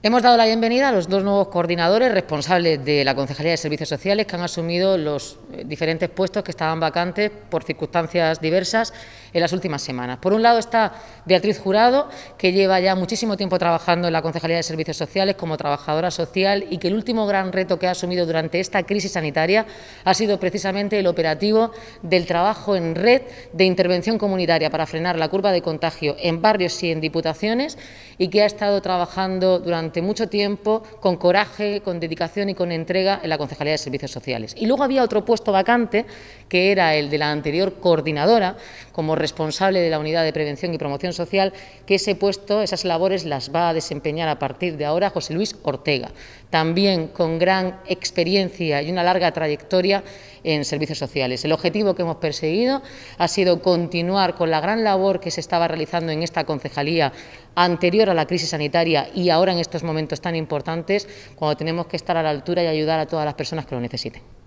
Hemos dado la bienvenida a los dos nuevos coordinadores responsables de la Concejalía de Servicios Sociales que han asumido los eh, diferentes puestos que estaban vacantes por circunstancias diversas en las últimas semanas. Por un lado está Beatriz Jurado, que lleva ya muchísimo tiempo trabajando en la Concejalía de Servicios Sociales como trabajadora social y que el último gran reto que ha asumido durante esta crisis sanitaria ha sido precisamente el operativo del trabajo en red de intervención comunitaria para frenar la curva de contagio en barrios y en diputaciones y que ha estado trabajando durante mucho tiempo con coraje, con dedicación y con entrega en la Concejalía de Servicios Sociales. Y luego había otro puesto vacante, que era el de la anterior coordinadora, como responsable de la Unidad de Prevención y Promoción Social, que ese puesto, esas labores las va a desempeñar a partir de ahora José Luis Ortega, también con gran experiencia y una larga trayectoria en servicios sociales. El objetivo que hemos perseguido ha sido continuar con la gran labor que se estaba realizando en esta concejalía anterior a la crisis sanitaria y ahora en estos momentos tan importantes, cuando tenemos que estar a la altura y ayudar a todas las personas que lo necesiten.